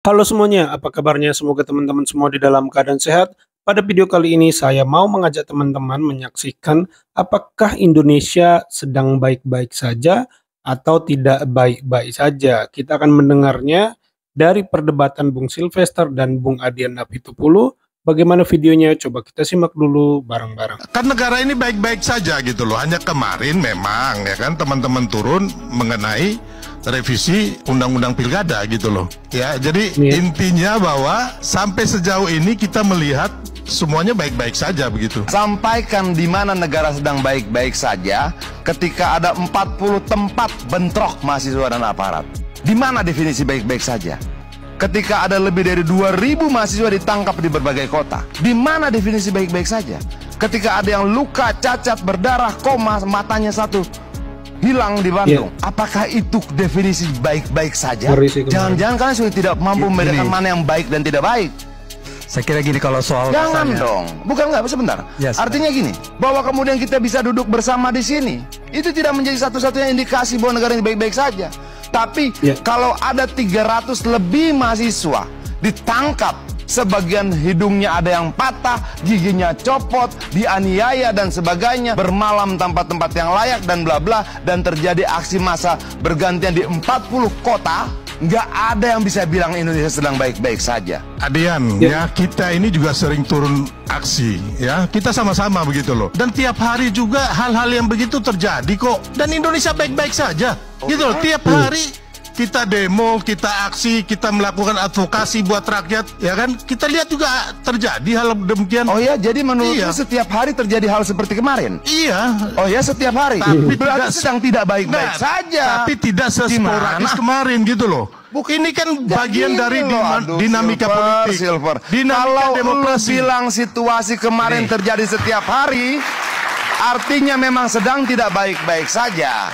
Halo semuanya, apa kabarnya? Semoga teman-teman semua di dalam keadaan sehat. Pada video kali ini saya mau mengajak teman-teman menyaksikan apakah Indonesia sedang baik-baik saja atau tidak baik-baik saja. Kita akan mendengarnya dari perdebatan Bung Silvester dan Bung Adian Napitupulu. Bagaimana videonya? Coba kita simak dulu bareng-bareng. Kan negara ini baik-baik saja gitu loh. Hanya kemarin memang ya kan teman-teman turun mengenai revisi undang-undang pilkada gitu loh. Ya, jadi yeah. intinya bahwa sampai sejauh ini kita melihat semuanya baik-baik saja begitu. Sampaikan di mana negara sedang baik-baik saja ketika ada 40 tempat bentrok mahasiswa dan aparat. Di mana definisi baik-baik saja? Ketika ada lebih dari 2000 mahasiswa ditangkap di berbagai kota. Di mana definisi baik-baik saja? Ketika ada yang luka, cacat, berdarah, koma, matanya satu hilang di Bandung. Yeah. Apakah itu definisi baik-baik saja? Jangan-jangan kalian sudah tidak mampu membedakan mana yang baik dan tidak baik. Saya kira gini kalau soal Jangan rasanya. dong. Bukan nggak sebentar. Yes, iya, Artinya gini, bahwa kemudian kita bisa duduk bersama di sini, itu tidak menjadi satu-satunya indikasi bahwa negara ini baik-baik saja. Tapi yeah. kalau ada 300 lebih mahasiswa ditangkap sebagian hidungnya ada yang patah, giginya copot, dianiaya dan sebagainya, bermalam tanpa tempat yang layak dan bla bla dan terjadi aksi massa bergantian di 40 kota nggak ada yang bisa bilang Indonesia sedang baik-baik saja. Adian, ya. ya kita ini juga sering turun aksi, ya kita sama-sama begitu loh. Dan tiap hari juga hal-hal yang begitu terjadi kok. Dan Indonesia baik-baik saja, okay. gitu loh. Tiap hari kita demo, kita aksi, kita melakukan advokasi buat rakyat, ya kan? Kita lihat juga terjadi hal demikian. Oh ya, jadi menurut iya. setiap hari terjadi hal seperti kemarin. Iya. Oh ya, setiap hari. Tapi berarti tidak, sedang tidak baik-baik nah, saja. Tapi tidak sesporadis kemarin gitu loh. Bukan ini kan bagian dari loh, aduh, dinamika silver, politik. Silver. Dinamika Kalau demokrasi. bilang situasi kemarin Nih. terjadi setiap hari, artinya memang sedang tidak baik-baik saja.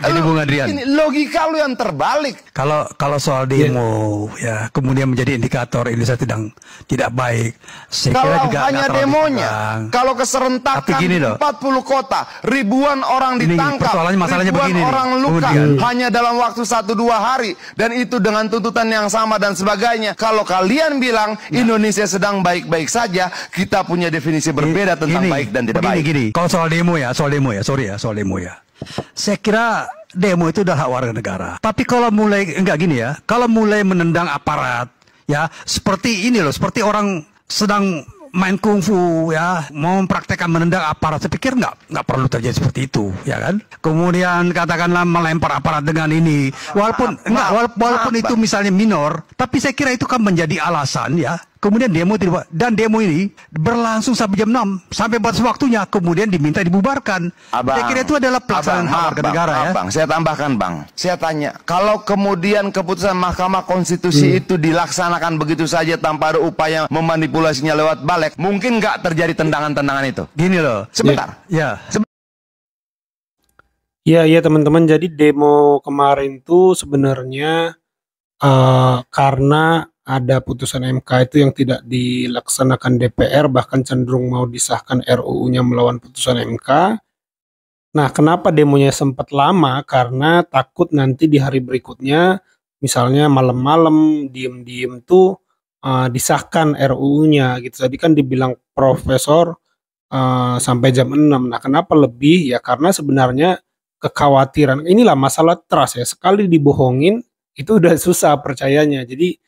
Jadi Bung Adrian. Ini logika lu yang terbalik. Kalau kalau soal iya. demo yeah. ya kemudian menjadi indikator Indonesia tidak tidak baik. Saya kalau kira juga hanya demonya, kalau keserentakan 40 kota, ribuan orang ini ditangkap, masalahnya ribuan begini orang nih. luka kemudian. hanya dalam waktu satu dua hari dan itu dengan tuntutan yang sama dan sebagainya. Kalau kalian bilang nah. Indonesia sedang baik-baik saja, kita punya definisi berbeda ini, tentang baik dan tidak begini, baik. Gini, kalau soal demo ya, soal demo ya, sorry ya, soal demo ya. Saya kira demo itu adalah hak warga negara. Tapi kalau mulai enggak gini ya, kalau mulai menendang aparat ya seperti ini loh, seperti orang sedang main kungfu ya mau mempraktekkan menendang aparat saya pikir nggak nggak perlu terjadi seperti itu ya kan kemudian katakanlah melempar aparat dengan ini walaupun maaf, enggak, walaupun itu misalnya minor tapi saya kira itu kan menjadi alasan ya Kemudian demo tidak dan demo ini berlangsung sampai jam 6 sampai batas waktunya kemudian diminta dibubarkan. Abang, saya kira itu adalah pelaksanaan abang, hak negara abang, ya. Abang, saya tambahkan Bang. Saya tanya, kalau kemudian keputusan Mahkamah Konstitusi hmm. itu dilaksanakan begitu saja tanpa ada upaya memanipulasinya lewat balik, mungkin nggak terjadi tendangan-tendangan itu. Gini loh. Sebentar. Ya. ya. ya, ya teman-teman. Jadi demo kemarin tuh sebenarnya uh, karena ada putusan MK itu yang tidak dilaksanakan DPR bahkan cenderung mau disahkan RUU-nya melawan putusan MK. Nah, kenapa demonya sempat lama? Karena takut nanti di hari berikutnya misalnya malam-malam diem-diem tuh uh, disahkan RUU-nya gitu. Tadi kan dibilang profesor uh, sampai jam 6. Nah, kenapa lebih? Ya karena sebenarnya kekhawatiran inilah masalah trust ya. Sekali dibohongin itu udah susah percayanya. Jadi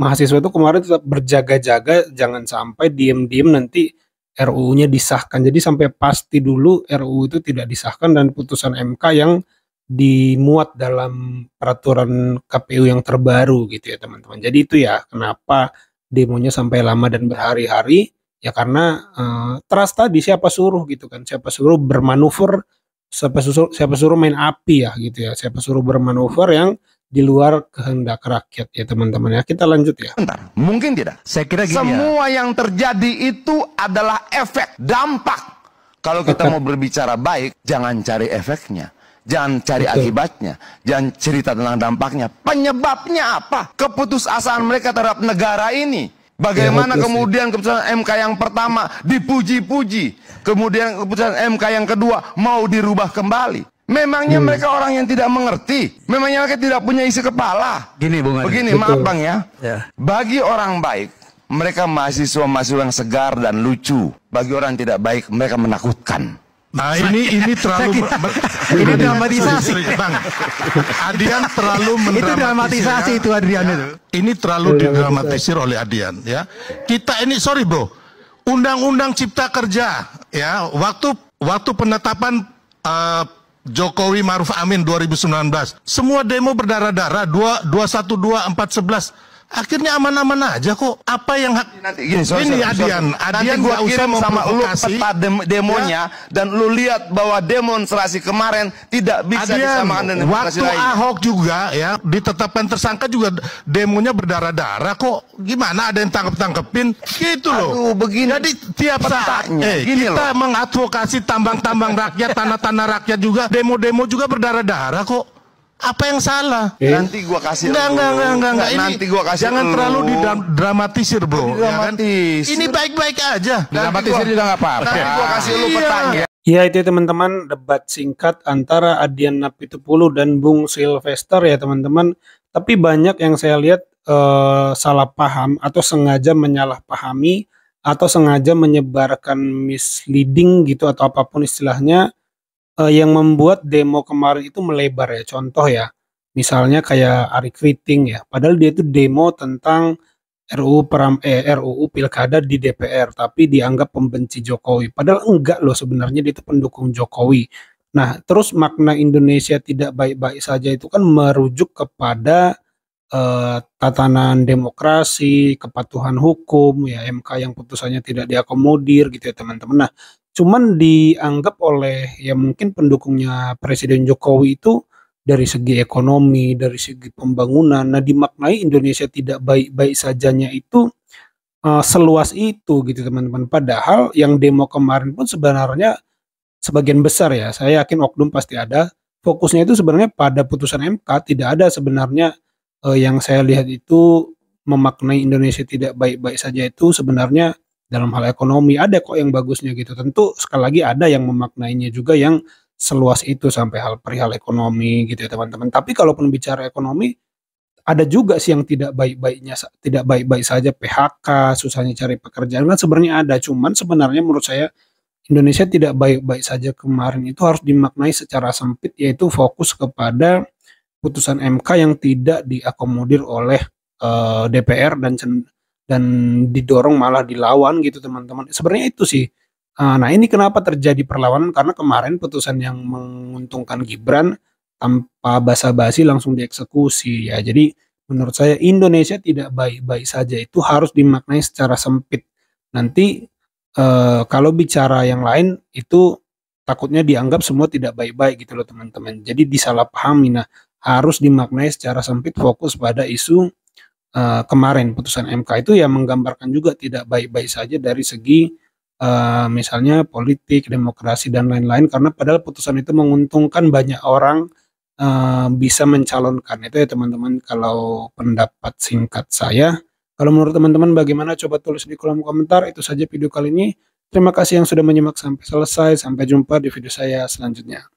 mahasiswa itu kemarin tetap berjaga-jaga jangan sampai diem-diem nanti RUU-nya disahkan. Jadi sampai pasti dulu RUU itu tidak disahkan dan putusan MK yang dimuat dalam peraturan KPU yang terbaru gitu ya teman-teman. Jadi itu ya kenapa demonya sampai lama dan berhari-hari ya karena uh, trust tadi siapa suruh gitu kan. Siapa suruh bermanuver, siapa suruh siapa suruh main api ya gitu ya. Siapa suruh bermanuver yang di luar kehendak rakyat ya teman-teman ya. Kita lanjut ya. Bentar, mungkin tidak. Saya kira gini ya. Semua ya. yang terjadi itu adalah efek, dampak. Kalau kita mau berbicara baik, jangan cari efeknya. Jangan cari Betul. akibatnya, jangan cerita tentang dampaknya. Penyebabnya apa? Keputusasaan mereka terhadap negara ini. Bagaimana ya, kemudian keputusan MK yang pertama dipuji-puji, kemudian keputusan MK yang kedua mau dirubah kembali. Memangnya hmm. mereka orang yang tidak mengerti, memangnya mereka tidak punya isi kepala. Gini Bung Begini, maaf Bang ya. ya. Bagi orang baik, mereka mahasiswa-mahasiswa yang segar dan lucu. Bagi orang tidak baik, mereka menakutkan. Nah ini ini terlalu ini dramatisasi bang. Adian terlalu Itu dramatisasi ya. itu Adian itu. Ya. Ini terlalu iya, iya, didramatisir oleh Adian ya. Kita ini sorry bro, undang-undang cipta kerja ya waktu waktu penetapan uh, Jokowi Maruf Amin 2019. Semua demo berdarah-darah 2 akhirnya aman-aman aja kok. Apa yang hak nanti gini, sorry, ini sorry, Adian, sorry. Adian nanti gua usah sama lu peta dem demonya ya? dan lu lihat bahwa demonstrasi kemarin tidak bisa disamakan dengan demonstrasi waktu Ahok juga ya ditetapkan tersangka juga demonya berdarah-darah kok. Gimana ada yang tangkap tangkepin gitu loh. Aduh, begini. Jadi tiap saat eh, kita loh. mengadvokasi tambang-tambang rakyat, tanah-tanah rakyat juga, demo-demo juga berdarah-darah kok apa yang salah? Eh? Nanti gua kasih enggak, enggak, enggak, enggak, enggak. Ini nanti gua kasih jangan lu. terlalu didramatisir, Bro. Ya kan? Ini baik-baik aja. Dramatisir juga enggak apa-apa. Nanti gua kasih lu iya. petang Ya itu ya, teman-teman debat singkat antara Adian Napitupulu dan Bung Silvester ya teman-teman. Tapi banyak yang saya lihat eh, salah paham atau sengaja menyalahpahami atau sengaja menyebarkan misleading gitu atau apapun istilahnya uh, yang membuat demo kemarin itu melebar ya, contoh ya, misalnya kayak Ari Kriting ya, padahal dia itu demo tentang RUU peram eh, RUU Pilkada di DPR, tapi dianggap pembenci Jokowi, padahal enggak loh sebenarnya dia itu pendukung Jokowi. Nah, terus makna Indonesia tidak baik-baik saja itu kan merujuk kepada, eh, tatanan demokrasi, kepatuhan hukum, ya MK yang putusannya tidak diakomodir gitu ya teman-teman. Nah Cuman dianggap oleh ya mungkin pendukungnya Presiden Jokowi itu dari segi ekonomi, dari segi pembangunan. Nah, dimaknai Indonesia tidak baik-baik sajanya itu uh, seluas itu gitu, teman-teman. Padahal yang demo kemarin pun sebenarnya sebagian besar ya, saya yakin oknum pasti ada. Fokusnya itu sebenarnya pada putusan MK, tidak ada sebenarnya uh, yang saya lihat itu memaknai Indonesia tidak baik-baik saja itu sebenarnya dalam hal ekonomi ada kok yang bagusnya gitu tentu sekali lagi ada yang memaknainya juga yang seluas itu sampai hal perihal ekonomi gitu ya teman-teman tapi kalaupun bicara ekonomi ada juga sih yang tidak baik-baiknya tidak baik-baik saja PHK susahnya cari pekerjaan kan sebenarnya ada cuman sebenarnya menurut saya Indonesia tidak baik-baik saja kemarin itu harus dimaknai secara sempit yaitu fokus kepada putusan MK yang tidak diakomodir oleh uh, eh, DPR dan dan didorong malah dilawan gitu teman-teman. Sebenarnya itu sih. Ah, nah ini kenapa terjadi perlawanan karena kemarin putusan yang menguntungkan Gibran tanpa basa-basi langsung dieksekusi ya. Jadi menurut saya Indonesia tidak baik-baik saja itu harus dimaknai secara sempit. Nanti eh, kalau bicara yang lain itu takutnya dianggap semua tidak baik-baik gitu loh teman-teman. Jadi disalahpahami. Nah harus dimaknai secara sempit fokus pada isu uh, kemarin putusan MK itu ya menggambarkan juga tidak baik-baik saja dari segi uh, misalnya politik, demokrasi dan lain-lain karena padahal putusan itu menguntungkan banyak orang uh, bisa mencalonkan. Itu ya teman-teman kalau pendapat singkat saya. Kalau menurut teman-teman bagaimana coba tulis di kolom komentar. Itu saja video kali ini. Terima kasih yang sudah menyimak sampai selesai. Sampai jumpa di video saya selanjutnya.